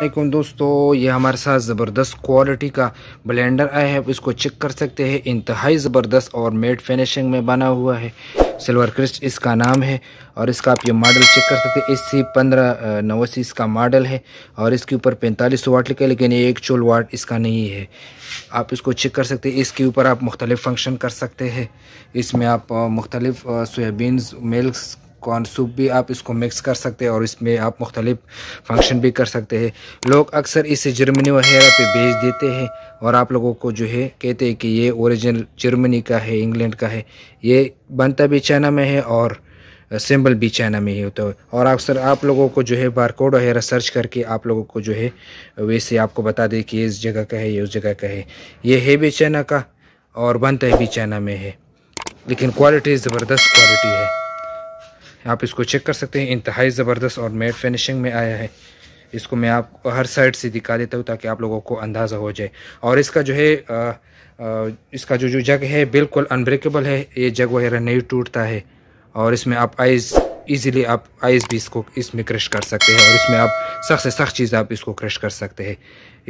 अलैक्म दोस्तों ये हमारे साथ ज़बरदस्त क्वालिटी का ब्लेंडर आया है इसको चेक कर सकते हैं इंतहाई ज़बरदस्त और मेड फिनिशिंग में बना हुआ है सिल्वर क्रिस्ट इसका नाम है और इसका आप ये मॉडल चेक कर सकते हैं इसी पंद्रह नवासी इसका मॉडल है और इसके ऊपर पैंतालीस वाट लिखा है लेकिन ये एक चोल वाट इसका नहीं है आप इसको चेक कर सकते हैं इसके ऊपर आप मुख्तलिफ़ फंक्शन कर सकते हैं इसमें आप मुख्तलिफ़ सोयाबीन मिल्क कॉर्न सूप भी आप इसको मिक्स कर सकते हैं और इसमें आप मुख्तलिफ फंक्शन भी कर सकते हैं लोग अक्सर इसे जर्मनी वगैरह पे भेज देते हैं और आप लोगों को जो है कहते हैं कि ये ओरिजिनल जर्मनी का है इंग्लैंड का है ये बनता भी चाइना में है और सिंबल भी चाइना में ही होता है और अक्सर आप लोगों को जो है बार कोड वगैरह सर्च करके आप लोगों को जो है वैसे आपको बता दें कि इस जगह का है ये उस जगह का है ये है भी चाइना का और बनता है भी चाइना में है लेकिन क्वालिटी ज़बरदस्त क्वालिटी है आप इसको चेक कर सकते हैं इंतहाई ज़बरदस्त और मेड फिनिशिंग में आया है इसको मैं आपको हर साइड से दिखा देता हूँ ताकि आप लोगों को अंदाज़ा हो जाए और इसका जो है आ, आ, इसका जो जो जग है बिल्कुल अनब्रेकेबल है ये जग वगैरह नहीं टूटता है और इसमें आप आइज़ इजीली आप आइस भी इसको इसमें क्रश कर सकते हैं और इसमें आप सख्त से सख्त चीज़ आप इसको क्रश कर सकते हैं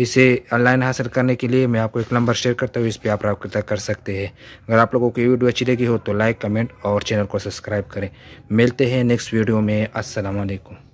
इसे ऑनलाइन हासिल करने के लिए मैं आपको एक नंबर शेयर करता हूँ इस पर आप रब्ता कर सकते हैं अगर आप लोगों ये वीडियो अच्छी लगी हो तो लाइक कमेंट और चैनल को सब्सक्राइब करें मिलते हैं नेक्स्ट वीडियो में असलकम